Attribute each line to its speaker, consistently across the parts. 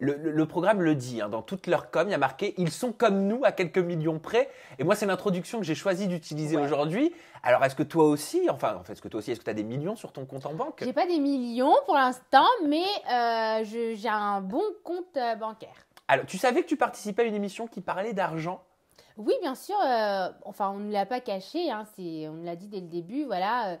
Speaker 1: le, programme le dit, hein, dans toute leur com, il y a marqué Ils sont comme nous à quelques millions près. Et moi, c'est l'introduction que j'ai choisi d'utiliser aujourd'hui. Alors, est-ce que toi aussi, enfin, en fait, est-ce que toi aussi, est-ce que tu as des millions sur ton compte en banque J'ai
Speaker 2: pas des millions pour l'instant, mais euh, j'ai un bon compte euh, bancaire.
Speaker 1: Alors, tu savais que tu participais à une émission qui parlait d'argent
Speaker 2: Oui, bien sûr. Euh, enfin, on ne l'a pas caché, hein, on l'a dit dès le début, voilà.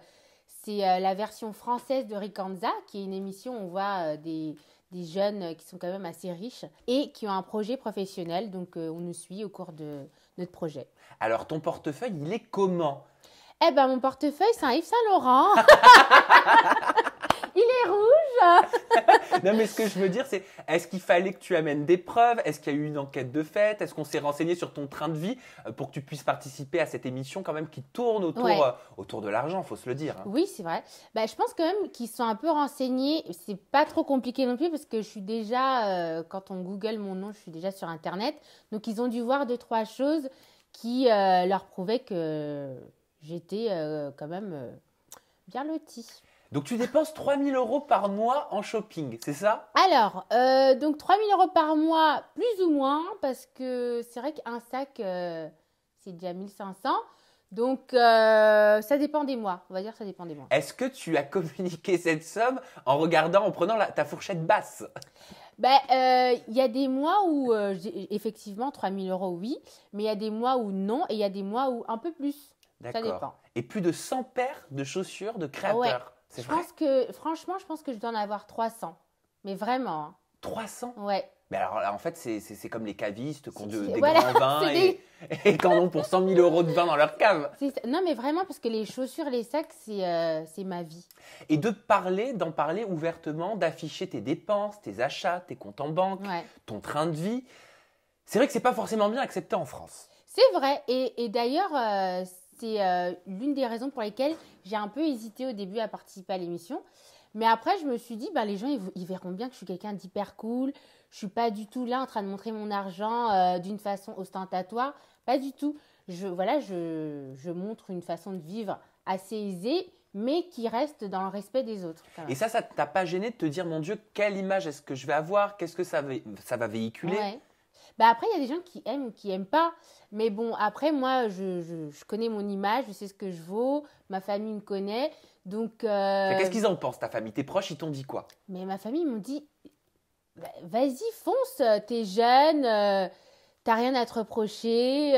Speaker 2: c'est la version française de Ricanza, qui est une émission où on voit des des jeunes euh, qui sont quand même assez riches et qui ont un projet professionnel. Donc, euh, on nous suit au cours de notre projet.
Speaker 1: Alors, ton portefeuille, il est comment
Speaker 2: Eh ben, mon portefeuille, c'est un Yves Saint Laurent. il est rouge.
Speaker 1: Non, mais ce que je veux dire, c'est est-ce qu'il fallait que tu amènes des preuves Est-ce qu'il y a eu une enquête de fait Est-ce qu'on s'est renseigné sur ton train de vie euh, pour que tu puisses participer à cette émission quand même qui tourne autour, euh, autour de l'argent, faut se le dire. Hein.
Speaker 2: Oui, c'est vrai. Bah, je pense quand même qu'ils sont un peu renseignés. C'est pas trop compliqué non plus parce que je suis déjà, euh, quand on Google mon nom, je suis déjà sur Internet. Donc, ils ont dû voir deux, trois choses qui leur prouvaient que j'étais quand même bien lotie.
Speaker 1: Donc tu dépenses 3 000 euros par mois en shopping, c'est ça
Speaker 2: Alors, euh, donc donc 000 euros par mois, plus ou moins, parce que c'est vrai qu'un sac, euh, c'est déjà 1500. Donc, euh, ça dépend des mois. On va dire ça dépend des mois.
Speaker 1: Est-ce que tu as communiqué cette somme en regardant, en prenant ta fourchette basse
Speaker 2: Ben, il y a des mois où, effectivement, 3 000 euros, oui. Mais il y a des mois où non. Et il y a des mois où un peu plus. Ça dépend.
Speaker 1: Et plus de 100 paires de chaussures de créateurs. Je pense
Speaker 2: que, franchement, je pense que je dois en avoir 300. Mais vraiment. 300 hein. Ouais.
Speaker 1: Mais alors en fait, c'est comme les cavistes qui ont des grands vins et, et qui en ont pour 100 000 euros de vin dans leur cave.
Speaker 2: Non, mais vraiment, parce que les chaussures, les sacs, euh, c'est ma vie.
Speaker 1: Et de parler, d'en parler ouvertement, d'afficher tes dépenses, tes achats, tes comptes en banque, ton train de vie, c'est vrai que c'est pas forcément bien accepté en France.
Speaker 2: C'est vrai. Et, et d'ailleurs, euh, c'est euh, l'une des raisons pour lesquelles j'ai un peu hésité au début à participer à l'émission. Mais après, je me suis dit, bah, les gens, ils, verront bien que je suis quelqu'un d'hyper cool. Je suis pas du tout là en train de montrer mon argent euh, d'une façon ostentatoire. Pas du tout. Je, voilà, je, montre une façon de vivre assez aisée, mais qui reste dans le respect des autres. Et
Speaker 1: ça, ça t'a pas gêné de te dire, mon Dieu, quelle image est-ce que je vais avoir Qu'est-ce que ça va, ça va véhiculer
Speaker 2: bah après, il y a des gens qui aiment qui n'aiment pas. Mais bon, après, moi, je, je, connais mon image, je sais ce que je vaux, ma famille me connaît. Donc. Euh, qu'est-ce qu'ils en
Speaker 1: pensent, ta famille Tes proches, ils t'ont dit quoi
Speaker 2: Mais ma famille m'ont dit bah, vas-y, fonce, euh, t'es jeune, euh, t'as rien à te reprocher.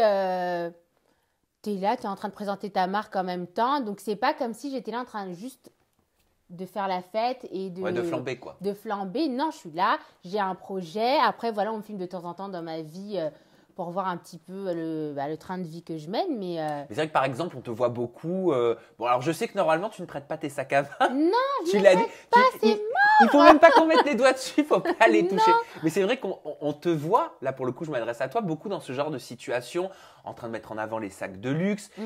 Speaker 2: t'es là, t'es en train de présenter ta marque en même temps. Donc, c'est pas comme si j'étais là en train de juste de faire la fête et de, de flamber quoi. De flamber. Non, je suis là, j'ai un projet. Après, voilà, on me filme de temps en temps dans ma vie euh, pour voir un petit peu euh, bah, le, train de vie que je mène. Euh, mais,
Speaker 1: c'est vrai que par exemple, on te voit beaucoup. Bon, alors je sais que normalement, tu ne prêtes pas tes sacs à main.
Speaker 2: Non, je ne l'as dit.
Speaker 1: pas, c'est mort. Il faut même pas qu'on mette les doigts dessus, il faut pas les toucher. Mais c'est vrai qu'on te voit, là pour le coup, je m'adresse à toi, beaucoup dans ce genre de situation, en train de mettre en avant les sacs de luxe. Mm.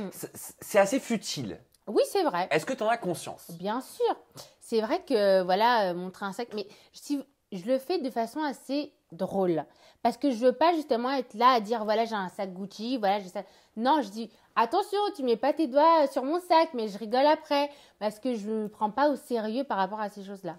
Speaker 1: C'est assez futile. Oui, c'est vrai. Est-ce que tu en as conscience
Speaker 2: Bien sûr. C'est vrai que, voilà, euh, montrer un sac. Mais je le fais de façon assez drôle. Parce que je veux pas justement être là à dire voilà, j'ai un sac Gucci, voilà, j'ai ça. Non, je dis attention, tu mets pas tes doigts sur mon sac, mais je rigole après. Parce que je ne prends pas au sérieux par rapport à ces choses-là.